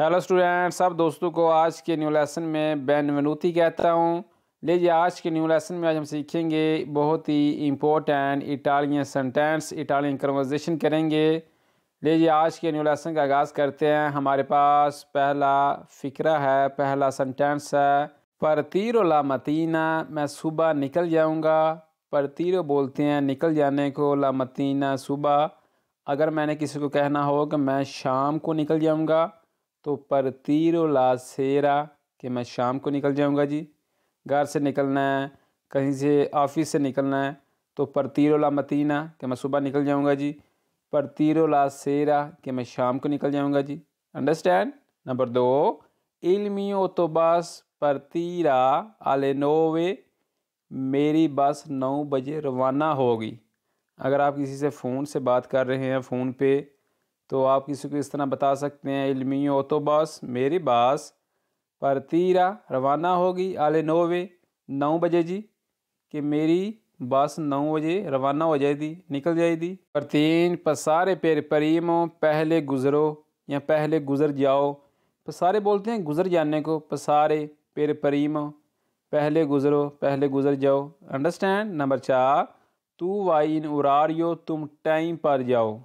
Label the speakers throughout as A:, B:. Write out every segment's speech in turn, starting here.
A: Hello student सब दोस्तों को आज के न्यू लेसन में बैन बैनवनूती कहता हूँ लीजिए आज के न्यू लेसन में आज हम सीखेंगे बहुत ही important Italian sentence Italian conversation करेंगे लीजिए आज के न्यू लेसन का आगाज़ करते हैं हमारे पास पहला फ़िक्रा है पहला सेंटेंस है पर तीर ला मतीना मैं सुबह निकल जाऊँगा पर तीर बोलते हैं निकल जाने को ला मतीना सुबह अगर मैंने किसी को कहना हो कि मैं शाम को निकल जाऊँगा तो पर तीरो ला सेरा कि मैं शाम को निकल जाऊँगा जी घर से निकलना है कहीं से ऑफिस से निकलना है तो पर तीरो ला मतीना कि मैं सुबह निकल जाऊँगा जी पर तीरो ला सेरा कि मैं शाम को निकल जाऊँगा जी अंडरस्टैंड नंबर दो ओ तो बस पर तीरा आले नोवे मेरी बस नौ बजे रवाना होगी अगर आप किसी से फ़ोन से बात कर रहे हैं फ़ोन पे तो आप किसी को इस तरह बता सकते हैं इलमी तो बस मेरी बास पर तीरा रवाना होगी आले नौ बजे नौ बजे जी कि मेरी बस नौ बजे रवाना हो जाएगी निकल जाएगी पर तीन पर सारे पेर परीमो पहले गुज़रो या पहले गुज़र जाओ पर सारे बोलते हैं गुज़र जाने को पर सारे पेर परीमो पहले गुज़रो पहले गुज़र जाओ अंडरस्टैंड नंबर चार तू वाइन उरारियो तुम टाइम पर जाओ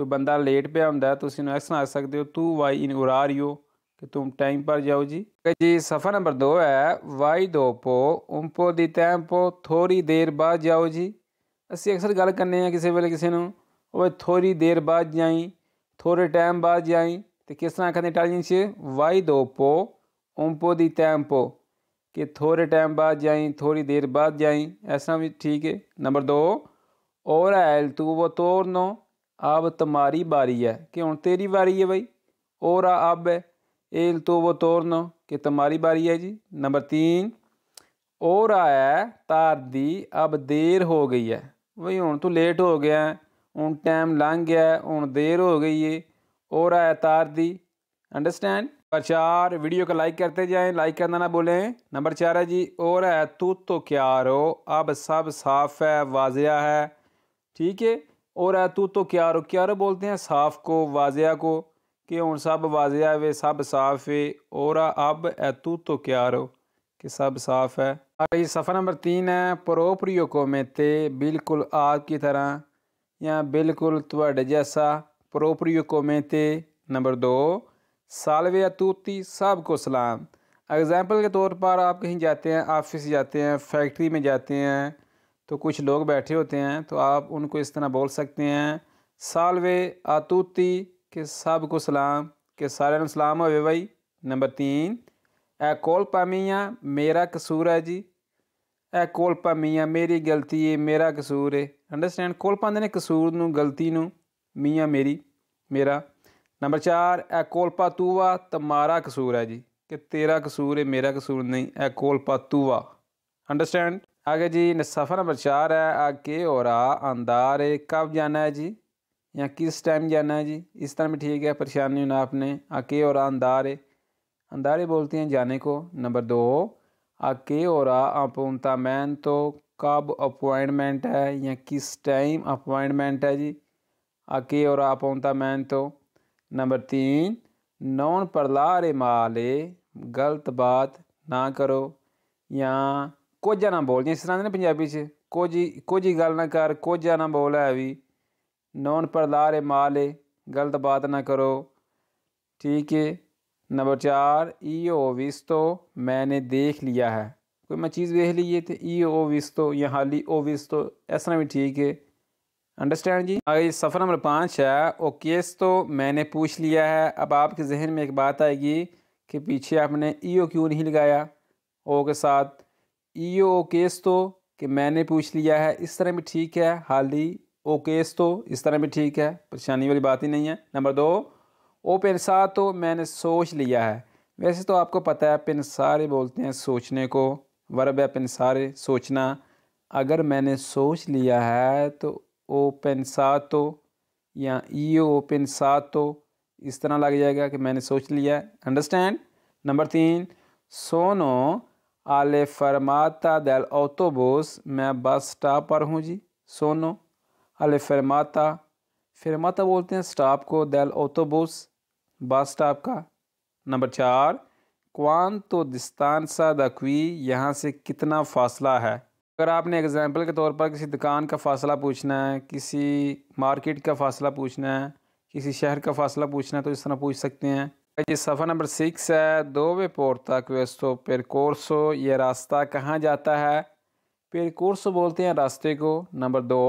A: ਕੋਈ ਬੰਦਾ ਲੇਟ ਪਿਆ ਹੁੰਦਾ ਤੁਸੀਂ ਨੂੰ ਐਕਸ਼ਨ ਆ ਸਕਦੇ ਹੋ ਤੂੰ ਵਾਈ ਇਨ ਉਰਾਰੀਓ कि तुम टाइम पर जाओ जी जी सफ़ा नंबर दो है वाई दोपो उम्पो दी तैम्पो थोड़ी देर बाद जाओ जी ਅਸੀਂ ਅਕਸਰ ਗੱਲ ਕਰਨੇ ਆ ਕਿਸੇ ਵੇਲੇ ਕਿਸੇ ਨੂੰ ਉਹ ਥੋੜੀ ਦੇਰ ਬਾਅਦ ਜਾਈ ਥੋੜੇ ਟਾਈਮ ਬਾਅਦ ਜਾਈ ਤੇ ਕਿਸ ਤਰ੍ਹਾਂ ਕਹਿੰਦੇ ਇਟਾਲੀਅਨ 'ਚ ਵਾਈ ਦੋਪੋ ਉੰਪੋ ਦੀ ਟੈਂਪੋ ਕਿ ਥੋੜੇ ਟਾਈਮ ਬਾਅਦ ਜਾਈ ਥੋੜੀ ਦੇਰ ਬਾਅਦ ਜਾਈ ਐਸਾ ਵੀ ਠੀਕ ਹੈ ਨੰਬਰ 2 ਔਰ ਐਲ ਤੂ ਵੋ ਤੋਰਨੋ अब तुम्हारी बारी है कि हूँ तेरी बारी है भाई और अब एल तो वो तोरनो कि तुम्हारी बारी है जी नंबर तीन और आया तार दी अब देर हो गई है भाई हूँ तू लेट हो गया हूँ टाइम लंघ गया हूँ देर हो गई है और आया तार दी अंडरस्टैंड नंबर चार वीडियो को लाइक करते जाएं लाइक करना ना बोलें नंबर चार है जी और है तू तो क्या रो अब सब साफ है वाजिया है ठीक है और ऐतू तो क्यारो क्यारो बोलते हैं साफ़ को वाजिया को कि हूँ सब वाजिया वे सब साफ वे और अब तू तो क्यारो कि सब साफ है अगली सफ़र नंबर तीन है प्रोपरियो को में ते बिल्कुल आप की तरह या बिल्कुल थोड़े जैसा प्रोपरियो को में ते नंबर दो सालवे अतूती सब को सलाम एग्ज़ाम्पल के तौर पर आप कहीं जाते हैं ऑफिस जाते हैं फैक्ट्री में जाते हैं तो कुछ लोग बैठे होते हैं तो आप उनको इस तरह बोल सकते हैं सालवे आतूती के सब को सलाम के सारे सलाम हो भाई नंबर तीन ए कोल मियाँ मेरा कसूर है जी ए कोल मियाँ मेरी गलती है मेरा कसूर है अंडरस्टैंड कोल पाते हैं कसूर न गलती न मियाँ मेरी मेरा नंबर चार ए कोलपा तूवा मारा कसूर है जी कि तेरा कसूर है मेरा कसूर नहीं ए कोलपा तूवा अंडरस्टैंड आगे जी सफ़र नंबर चार है आगे और अंदार कब जाना है जी या किस टाइम जाना है जी इस तरह भी ठीक है परेशानी होना आपने आके और अंदार अंदारे बोलते हैं जाने को नंबर दो आके और अपॉइंता मैन तो कब अपॉइंटमेंट है या किस टाइम अपॉइंटमेंट है जी आके और अपॉइंता मैन तो नंबर तीन नॉन परला रे माले गलत बात ना करो या ਕੋਝਾ ਨਾ बोल ਜੀ ਇਸ ਤਰ੍ਹਾਂ पंजाबी से कुछ कुछ ही गल ना कर कोजा ना बोल है भी ਵੀ ਨੌਨ ਪਰਦਾਰ रे ਮਾਲ गलत बात ना करो ठीक है नंबर चार ई ओ विस्तो मैंने देख लिया है कोई मैं चीज़ देख ली है तो ई ओ विस्तो या हाली ओ विस्तो इस तरह भी ठीक है अंडरस्टैंड जी ये सफ़र नंबर पाँच है ओ केस तो मैंने पूछ लिया है अब आपके जहन में एक बात आएगी कि पीछे आपने ई ओ क्यों नहीं लगाया ओ के साथ ई ओकेस तो कि मैंने पूछ लिया है इस तरह भी ठीक है हाली ओकेस तो इस तरह भी ठीक है परेशानी वाली बात ही नहीं है नंबर दो ओ पेनसा तो मैंने सोच लिया है वैसे तो आपको पता है पेनसारे बोलते हैं सोचने को वर्ब है पेनसारे सोचना अगर मैंने सोच लिया है तो ओ पेनसार तो या ई ओ पेनसार तो इस तरह लग जाएगा कि मैंने सोच लिया है अंडरस्टैंड नंबर तीन सोनो आले फरमाता दैल ऑटोबोस मैं बस स्टॉप पर हूँ जी सोनो आले फरमाता फरमाता बोलते हैं स्टॉप को दैल ऑटोबोस बस स्टॉप का नंबर चार क्वान तो दिस्तान सा दकवी यहाँ से कितना फ़ासला है अगर आपने एग्ज़ाम्पल के तौर पर किसी दुकान का फ़ासला पूछना है किसी मार्केट का फ़ासला पूछना है किसी शहर का फ़ासला पूछना है तो इस तरह पूछ सकते हैं जी सफ़ा नंबर सिक्स है दो वे पोर तक वेस्तो पेर कोर्सो ये रास्ता कहाँ जाता है पेर कोर्सो बोलते हैं रास्ते को नंबर दो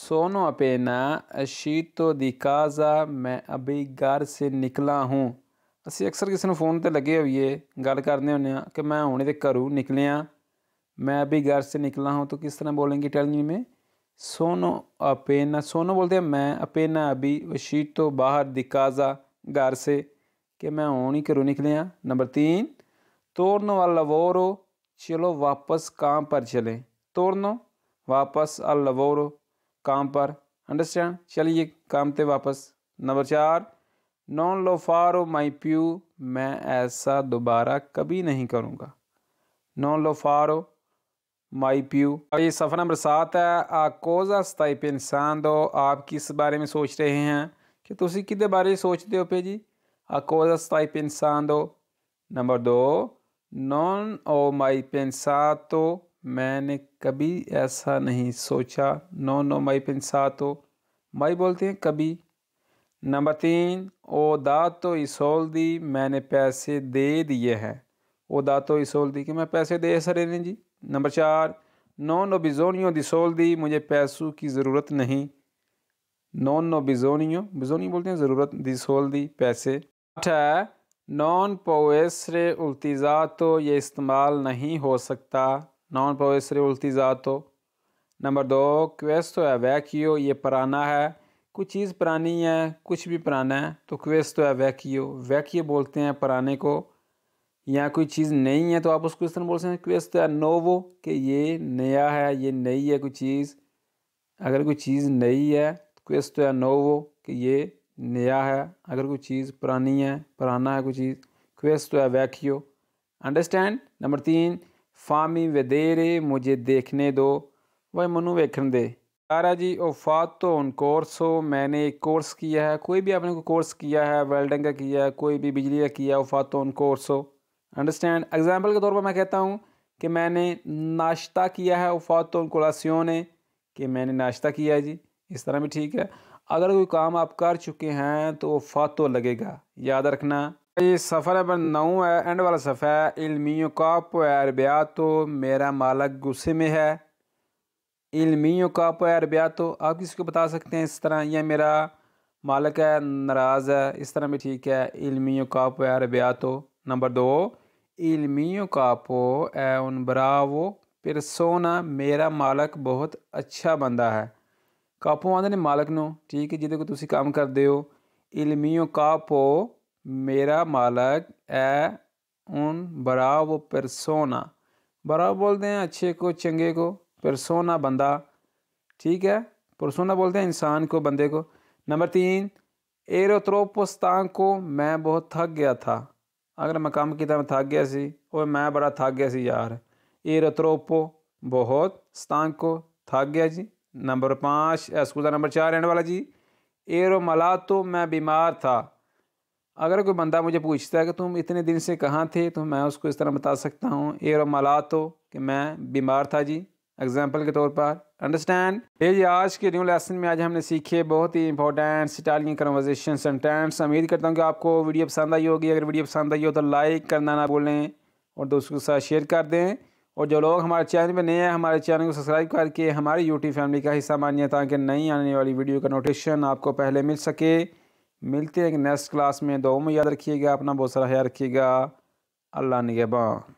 A: सोनो अपेना अशीतो दिकाजा मैं अभी घर से निकला हूँ असं अक्सर किसी फोन पर लगे हुई है गल ਕਰਦੇ ਹੁੰਨੇ कि मैं हूँ तो घरों निकलियाँ मैं अभी घर से निकला हूँ तो किस तरह बोलेंगे इटालियन में सोनो अपेना सोनो बोलते हैं मैं अपेना अभी वशी तो बाहर दिकाजा घर से कि मैं हूँ ही घरों निकलिया नंबर तीन तोड़न वाल लवोरो चलो वापस काम पर चले तोड़नो वापस अल लवोरो काम पर अंडरस्टैंड चलिए काम ते वापस नंबर चार नॉन लो फारो माई प्यू मैं ऐसा दोबारा कभी नहीं करूँगा नॉन लो फारो माई प्यू और ये सफ़र नंबर सात है आ कोजा स्थाई पे इंसान दो आप किस बारे में सोच रहे हैं कि तुम कि बारे सोचते हो पे जी A stai pensando? Number दो Non ho mai pensato. मैंने कभी ऐसा नहीं सोचा नो नो माई तो माई बोलते हैं कभी नंबर तीन ओ दातो इसोल दी मैंने पैसे दे दिए हैं ओ दातो इसोल दी कि मैं पैसे दे सरे ने जी नंबर चार नो ओ बिजोनियो दिसोल दी मुझे पैसों की ज़रूरत नहीं नॉन नो बिजोनियो बिजोनियो बोलते हैं ज़रूरत दिसोल दी पैसे है नॉन पोसर उल्तज़ा तो ये इस्तेमाल नहीं हो सकता नॉन पोसर उल्तीजा तो नंबर दो क्वेस्ट तो है वैक्यो ये पुराना है कुछ चीज़ पुरानी है कुछ भी पुराना है तो क्वेस्ट तो है वैक्यो वैक्यो बोलते हैं पुराने को या कोई चीज़ नई है तो आप उसको इस तरह बोल सकते हैं क्वेस्ट तो है नोवो कि ये नया है ये नई है कोई चीज़ अगर कोई चीज़ नई है तो क्वेस्ट है नोवो कि ये नया है अगर कोई चीज़ पुरानी है पुराना है कोई चीज़ क्वेस्ट तो है वैक्यो अंडरस्टैंड नंबर तीन फामी वेदेरे मुझे देखने दो वह मनु वेखन दे तारा जी ओ फात तो उन कोर्स हो मैंने एक कोर्स किया है कोई भी आपने को कोर्स किया है वेल्डिंग का किया है कोई भी बिजली का किया है ओफात तो उन कोर्स हो अंडरस्टैंड एग्जाम्पल के तौर पर मैं कहता हूँ कि मैंने नाश्ता किया है ओफात तो कोलासियों ने कि मैंने नाश्ता किया है जी इस तरह भी ठीक है अगर कोई काम आप कर चुके हैं तो वो फातो लगेगा याद रखना ये सफ़र नंबर नौ है एंड वाला सफ़ा है इलमियों का ब्या तो मेरा मालक गुस्से में है इलमियों का पैरबिया तो आप किसी को बता सकते हैं इस तरह यह मेरा मालक है नाराज़ है इस तरह भी ठीक है इलमियों का ब्या तो नंबर दो इलमियों का पो एन ब्रावो सोना मेरा मालक बहुत अच्छा बंदा है ਕਾਪੋ आते मालक ਮਾਲਕ ठीक है जिद को तुम ਤੁਸੀਂ ਕੰਮ ਕਰਦੇ ਹੋ का पो मेरा मालक ਐ उन बरा वो परसोना बरा बोलते हैं अच्छे को चंगे को परसोना बंदा ठीक है परसोना बोलते हैं इंसान को बंदे को नंबर तीन एरोत्रोपोस्तान को मैं बहुत थक गया था अगर मैं काम किया मैं थक गया सी और मैं बड़ा थक गया सी यार एरोत्रोपो बहुत स्तान को थक गया जी नंबर पाँच स्कूल का नंबर चार रहने वाला जी रो मला तो मैं बीमार था अगर कोई बंदा मुझे पूछता है कि तुम इतने दिन से कहाँ थे तो मैं उसको इस तरह बता सकता हूँ एरो मला तो कि मैं बीमार था जी एग्जाम्पल के तौर पर अंडरस्टैंड ये जी आज के न्यू लेसन में आज हमने सीखे बहुत ही इंपॉर्टेंट इटालियन कन्वर्जेशन सेंटेंस उम्मीद करता हूँ कि आपको वीडियो पसंद आई होगी अगर वीडियो पसंद आई हो तो लाइक करना ना भूलें और दोस्तों के साथ शेयर कर दें और जो लोग हमारे चैनल पर नए हैं हमारे चैनल को सब्सक्राइब करके हमारी यूट्यूब फैमिली का हिस्सा मानिए ताकि नई आने वाली वीडियो का नोटिफिकेशन आपको पहले मिल सके मिलते हैं नेक्स्ट क्लास में दो में याद रखिएगा अपना बहुत सारा ख्याल रखिएगा अल्लाह निगेबा